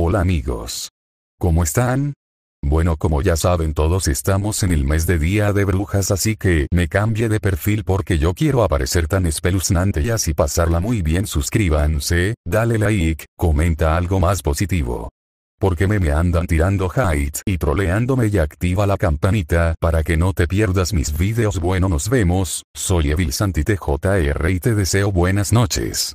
Hola amigos. ¿Cómo están? Bueno como ya saben todos estamos en el mes de día de brujas así que me cambie de perfil porque yo quiero aparecer tan espeluznante y así pasarla muy bien suscríbanse, dale like, comenta algo más positivo. Porque me, me andan tirando hate y troleándome y activa la campanita para que no te pierdas mis videos bueno nos vemos, soy Evil Santi TJR y te deseo buenas noches.